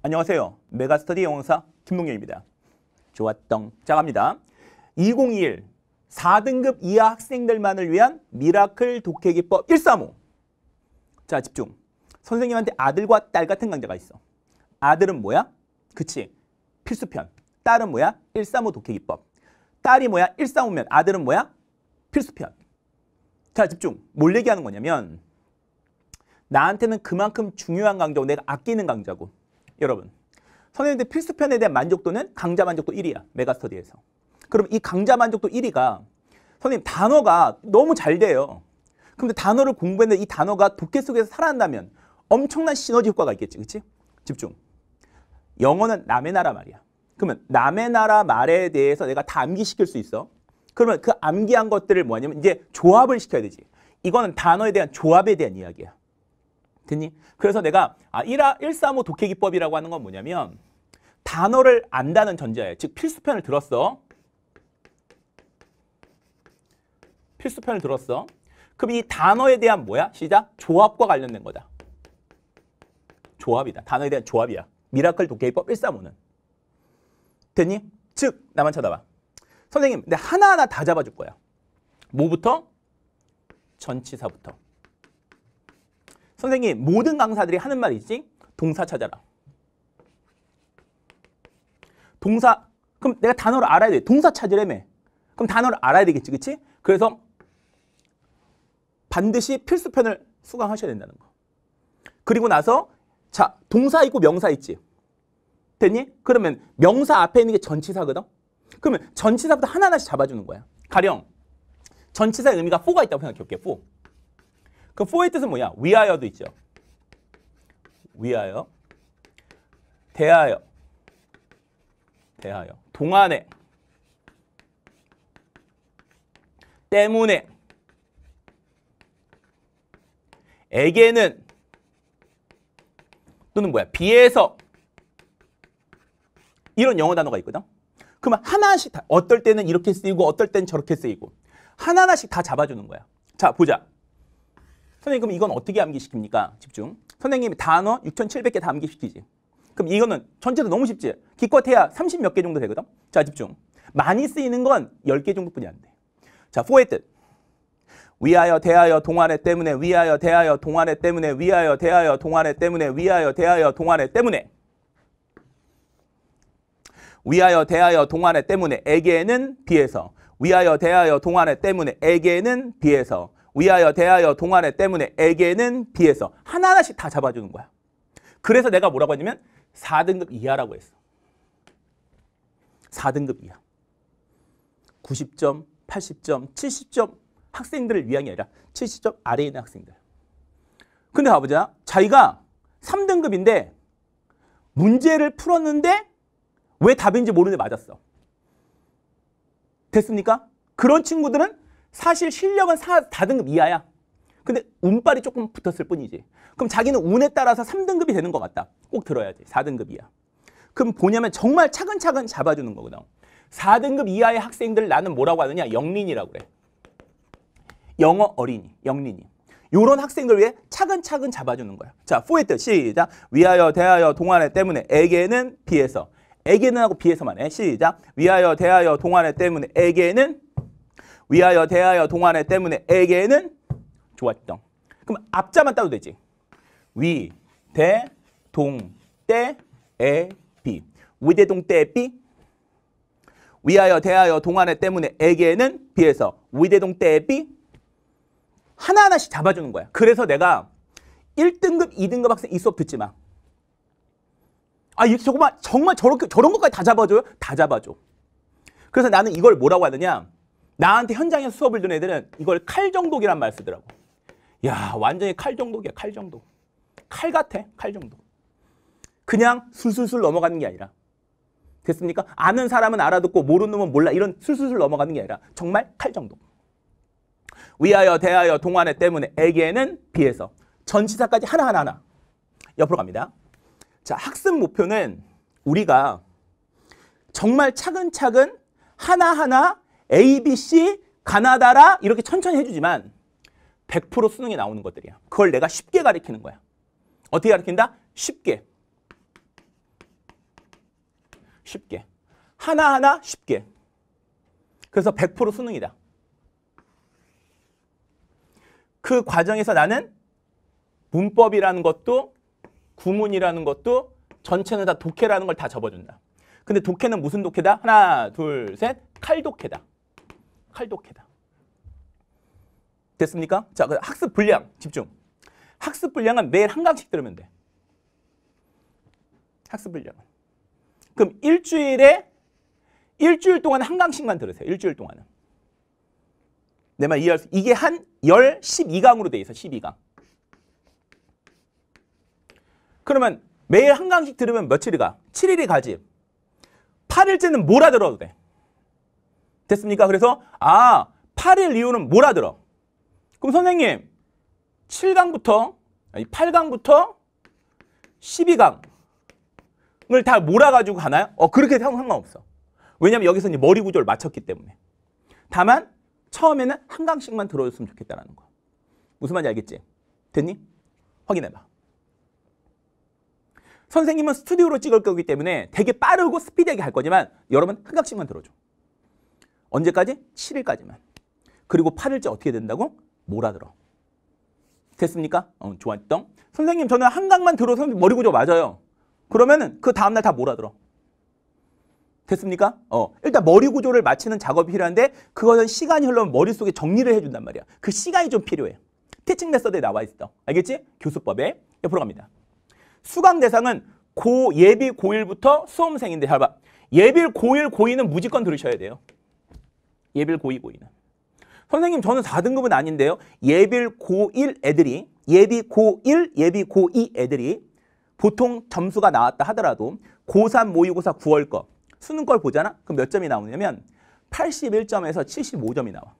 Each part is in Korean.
안녕하세요. 메가스터디 영상사 김동경입니다. 좋았던 자갑니다. 2021 4등급 이하 학생들만을 위한 미라클 독해기법 135. 자, 집중. 선생님한테 아들과 딸 같은 강좌가 있어. 아들은 뭐야? 그치. 필수편. 딸은 뭐야? 135 독해기법. 딸이 뭐야? 135면. 아들은 뭐야? 필수편. 자, 집중. 뭘 얘기하는 거냐면 나한테는 그만큼 중요한 강좌고 내가 아끼는 강좌고 여러분 선생님들 필수편에 대한 만족도는 강자 만족도 1위야. 메가스터디에서. 그럼 이 강자 만족도 1위가 선생님 단어가 너무 잘 돼요. 근데 단어를 공부했는데 이 단어가 독해 속에서 살아난다면 엄청난 시너지 효과가 있겠지. 그치? 집중. 영어는 남의 나라 말이야. 그러면 남의 나라 말에 대해서 내가 다 암기시킬 수 있어. 그러면 그 암기한 것들을 뭐냐면 이제 조합을 시켜야 되지. 이거는 단어에 대한 조합에 대한 이야기야. 됐니? 그래서 내가 아, 135 1, 독해기법이라고 하는 건 뭐냐면 단어를 안다는 전제에 즉 필수편을 들었어. 필수편을 들었어. 그럼 이 단어에 대한 뭐야? 시작. 조합과 관련된 거다. 조합이다. 단어에 대한 조합이야. 미라클 독해기법 135는. 됐니? 즉 나만 쳐다봐. 선생님, 근데 하나하나 다 잡아줄 거야. 뭐부터? 전치사부터. 선생님 모든 강사들이 하는 말이 있지? 동사 찾아라. 동사 그럼 내가 단어를 알아야 돼. 동사 찾으래매 그럼 단어를 알아야 되겠지, 그렇지? 그래서 반드시 필수편을 수강하셔야 된다는 거. 그리고 나서 자 동사 있고 명사 있지. 됐니? 그러면 명사 앞에 있는 게 전치사거든. 그러면 전치사부터 하나하나씩 잡아주는 거야. 가령 전치사의 의미가 4가 있다고 생각해 볼게요. 4. 그 for의 뜻은 뭐냐? 위하여도 있죠. 위하여, 대하여, 대하여, 동안에, 때문에, 에게는 또는 뭐야? 비해서 이런 영어 단어가 있거든. 그러면 하나씩 다, 어떨 때는 이렇게 쓰이고 어떨 때는 저렇게 쓰이고 하나하나씩 다 잡아주는 거야. 자 보자. 선생님 그럼 이건 어떻게 암기시킵니까? 집중. 선생님 단어 6,700개 다 암기시키지. 그럼 이거는 전체도 너무 쉽지. 기껏해야 30 몇 개 정도 되거든. 자 집중. 많이 쓰이는 건 10개 정도뿐이 안 돼. 자 for의 뜻. 위하여 대하여 동아래 때문에 위하여 대하여 동아래 때문에 위하여 대하여 동아래 때문에 위하여 대하여 동아래 때문에 위하여 대하여 동아래 때문에 에게는 비해서 위하여 대하여 동아래 때문에 에게는 비해서 위하여 대하여 동안에 때문에 에게는 비해서 하나하나씩 다 잡아주는 거야. 그래서 내가 뭐라고 했냐면 4등급 이하라고 했어. 4등급 이하. 90점, 80점, 70점 학생들을 위한 게 아니라 70점 아래에 있는 학생들. 근데 가보자. 자기가 3등급인데 문제를 풀었는데 왜 답인지 모르는데 맞았어. 됐습니까? 그런 친구들은 사실 실력은 사, 4등급 이하야. 근데 운빨이 조금 붙었을 뿐이지. 그럼 자기는 운에 따라서 3등급이 되는 것 같다. 꼭 들어야지. 4등급 이야 그럼 보냐면 정말 차근차근 잡아주는 거거든. 4등급 이하의 학생들 나는 뭐라고 하느냐? 영린이라고 그래. 영어 어린이, 영린이. 요런 학생들 위해 차근차근 잡아주는 거야. 자, 포에트 시작. 위하여, 대하여, 동안에 때문에 에게는 비해서. 에게는 하고 비해서만 해. 시작. 위하여, 대하여, 동안에 때문에 에게는 위하여 대하여 동안에 때문에 에게는 좋았던. 그럼 앞자만 따도 되지. 위, 대, 동, 때, 에, 비. 위대동 때 비. 위하여 대하여 동안에 때문에 에게는 비에서 위대동 때 비. 하나하나씩 잡아주는 거야. 그래서 내가 1등급, 2등급 학생 이 수업 듣지 마. 아, 이렇게 정말 저렇게, 저런 것까지 다 잡아줘요? 다 잡아줘. 그래서 나는 이걸 뭐라고 하느냐. 나한테 현장에서 수업을 준 애들은 이걸 칼정독이란 말 쓰더라고. 야 완전히 칼정독이야 칼정독. 칼 같아 칼정독. 그냥 술술술 넘어가는 게 아니라 됐습니까? 아는 사람은 알아듣고 모르는 놈은 몰라 이런 술술술 넘어가는 게 아니라 정말 칼정독. 위하여 대하여 동안에 때문에 애기에는 비해서 전치사까지 하나하나 하나 옆으로 갑니다. 자 학습 목표는 우리가 정말 차근차근 하나하나 ABC, 가나다라 이렇게 천천히 해주지만 100% 수능에 나오는 것들이야. 그걸 내가 쉽게 가리키는 거야. 어떻게 가리킨다? 쉽게. 쉽게. 하나하나 쉽게. 그래서 100% 수능이다. 그 과정에서 나는 문법이라는 것도 구문이라는 것도 전체는 다 독해라는 걸 다 접어준다. 근데 독해는 무슨 독해다? 하나, 둘, 셋, 칼독해다. 칼독해다. 됐습니까? 자, 그 학습 분량 집중. 학습 분량은 매일 한 강씩 들으면 돼. 학습 분량은. 그럼 일주일에 일주일 동안 한 강씩만 들으세요. 일주일 동안은. 내 말 이해할 수 이게 한 10, 12강으로 돼 있어. 12강. 그러면 매일 한 강씩 들으면 며칠이 가? 7일이 가지. 8일째는 몰아 들어도 돼. 됐습니까? 그래서 아 8일 이후는 몰아들어. 그럼 선생님 7강부터 아니 8강부터 12강을 다 몰아가지고 가나요? 어 그렇게 해도 상관없어. 왜냐면 여기서 이제 머리 구조를 맞췄기 때문에. 다만 처음에는 한 강씩만 들어줬으면 좋겠다라는 거. 무슨 말인지 알겠지? 됐니? 확인해봐. 선생님은 스튜디오로 찍을 거기 때문에 되게 빠르고 스피디하게 할 거지만 여러분 한강씩만 들어줘. 언제까지? 7일까지만. 그리고 8일째 어떻게 된다고? 몰아들어. 됐습니까? 어, 좋았던. 선생님 저는 한강만 들어서 머리 구조 맞아요. 그러면은 그 다음날 다 몰아들어. 됐습니까? 어, 일단 머리 구조를 맞히는 작업이 필요한데 그거는 시간이 흘러면 머릿속에 정리를 해준단 말이야. 그 시간이 좀 필요해. 티칭 메서드에 나와 있어. 알겠지? 교수법에. 옆으로 갑니다. 수강 대상은 고 예비 고1부터 수험생인데 잘 봐. 예비 고1 고2는 무조건 들으셔야 돼요. 예빌 고2 고2는. 선생님 저는 4등급은 아닌데요. 예빌 고1 애들이 예비 고1 예비 고2 애들이 보통 점수가 나왔다 하더라도 고3 모의고사 9월 거 수능 걸 보잖아? 그럼 몇 점이 나오냐면 81점에서 75점이 나와.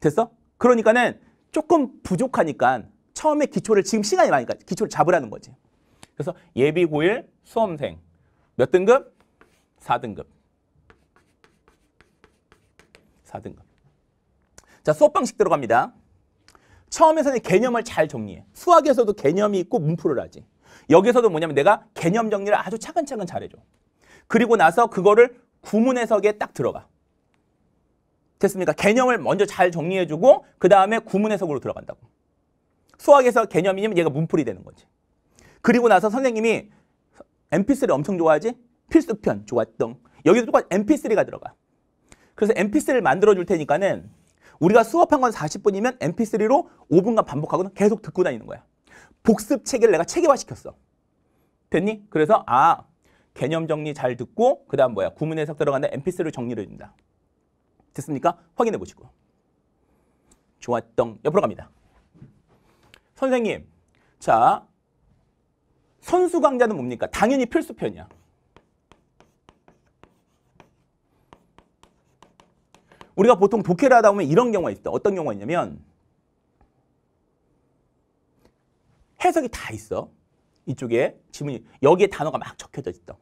됐어? 그러니까는 조금 부족하니까 처음에 기초를 지금 시간이 많으니까 기초를 잡으라는 거지. 그래서 예비 고1 수험생 몇 등급? 4등급. 4등급. 자, 수업 방식 들어갑니다. 처음에서는 개념을 잘 정리해. 수학에서도 개념이 있고 문풀을 하지. 여기서도 뭐냐면 내가 개념 정리를 아주 차근차근 잘해줘. 그리고 나서 그거를 구문 해석에 딱 들어가. 됐습니까? 개념을 먼저 잘 정리해주고 그 다음에 구문 해석으로 들어간다고. 수학에서 개념이면 얘가 문풀이 되는 거지. 그리고 나서 선생님이 m p 3 엄청 좋아하지? 필수편 좋았던 여기도 똑같이 mp3가 들어가. 그래서 mp3를 만들어 줄 테니까는 우리가 수업한 건 40분이면 mp3로 5분간 반복하고는 계속 듣고 다니는 거야. 복습 체계를 내가 체계화시켰어. 됐니? 그래서 아 개념 정리 잘 듣고 그 다음 뭐야 구문 해석 들어간다 mp3로 정리를 해준다. 됐습니까? 확인해 보시고. 좋았던 옆으로 갑니다. 선생님, 자 선수 강좌는 뭡니까? 당연히 필수 편이야. 우리가 보통 독해를 하다 보면 이런 경우가 있어. 어떤 경우가 있냐면 해석이 다 있어. 이쪽에 지문이 여기에 단어가 막 적혀져 있어.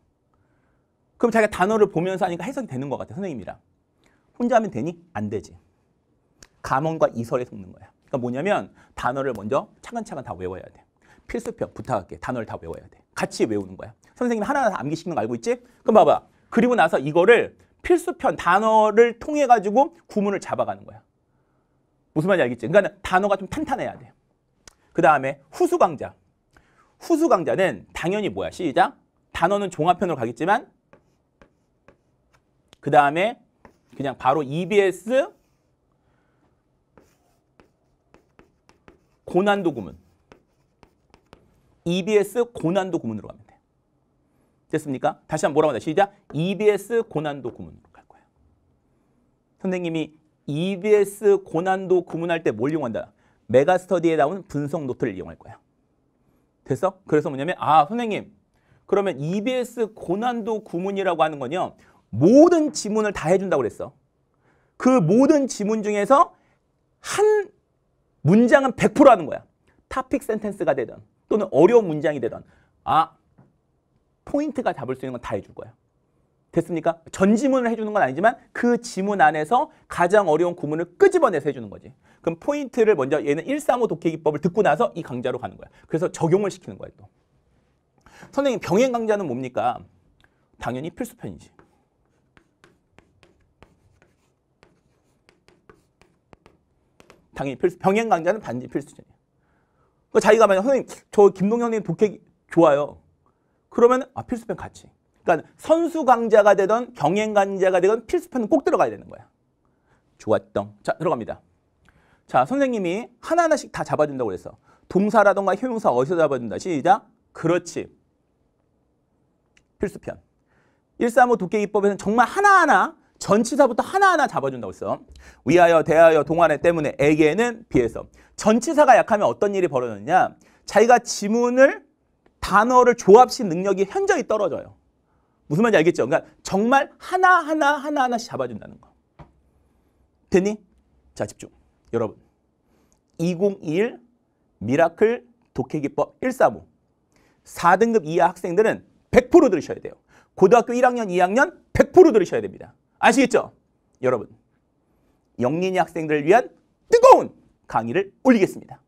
그럼 자기가 단어를 보면서 하니까 해석이 되는 것 같아. 선생님이랑. 혼자 하면 되니? 안 되지. 감언과 이설에 속는 거야. 그러니까 뭐냐면 단어를 먼저 차근차근 다 외워야 돼. 필수표 부탁할게. 단어를 다 외워야 돼. 같이 외우는 거야. 선생님이 하나하나 다 암기시키는 거 알고 있지? 그럼 봐봐. 그리고 나서 이거를 필수편 단어를 통해 가지고 구문을 잡아가는 거야. 무슨 말인지 알겠지? 그러니까 단어가 좀 탄탄해야 돼. 그 다음에 후수 강좌. 후수 강좌는 당연히 뭐야? 시작. 단어는 종합편으로 가겠지만 그 다음에 그냥 바로 EBS 고난도 구문. EBS 고난도 구문으로 갑니 됐습니까? 다시 한 번 뭐라고 하냐. 시작. EBS 고난도 구문으로 갈 거예요. 선생님이 EBS 고난도 구문할 때 뭘 이용한다? 메가스터디에 나온 분석 노트를 이용할 거야. 됐어? 그래서 뭐냐면 아 선생님 그러면 EBS 고난도 구문이라고 하는 건요. 모든 지문을 다 해준다고 그랬어. 그 모든 지문 중에서 한 문장은 100% 하는 거야. 타픽 센텐스가 되든 또는 어려운 문장이 되든 아 포인트가 잡을 수 있는 건 다 해줄 거예요. 됐습니까? 전지문을 해주는 건 아니지만 그 지문 안에서 가장 어려운 구문을 끄집어내서 해주는 거지. 그럼 포인트를 먼저 얘는 135 독해기법을 듣고 나서 이 강좌로 가는 거야. 그래서 적용을 시키는 거야 또. 선생님 병행 강좌는 뭡니까? 당연히 필수편이지. 당연히 필수. 병행 강좌는 반드시 필수편이야. 그 자기가 만약 선생님 저 김동현 님 독해 기 좋아요. 그러면 아, 필수편 같이. 그러니까 선수 강자가 되던 경행 강자가 되건 필수편은 꼭 들어가야 되는 거야. 좋았던. 자, 들어갑니다. 자, 선생님이 하나하나씩 다잡아준다고 그랬어. 동사라던가 형용사 어디서 잡아준다 시작. 그렇지. 필수편. 135 도깨기법에서는 정말 하나하나 전치사부터 하나하나 잡아준다고 했어. 위하여, 대하여, 동안에 때문에, 에게는 비해서. 전치사가 약하면 어떤 일이 벌어졌냐. 자기가 지문을 단어를 조합시 능력이 현저히 떨어져요. 무슨 말인지 알겠죠? 그러니까 정말 하나하나 하나하나씩 잡아준다는 거. 됐니? 자, 집중. 여러분. 2021 미라클 독해기법 135. 4등급 이하 학생들은 100% 들으셔야 돼요. 고등학교 1학년, 2학년 100% 들으셔야 됩니다. 아시겠죠? 여러분, 영린이 학생들을 위한 뜨거운 강의를 올리겠습니다.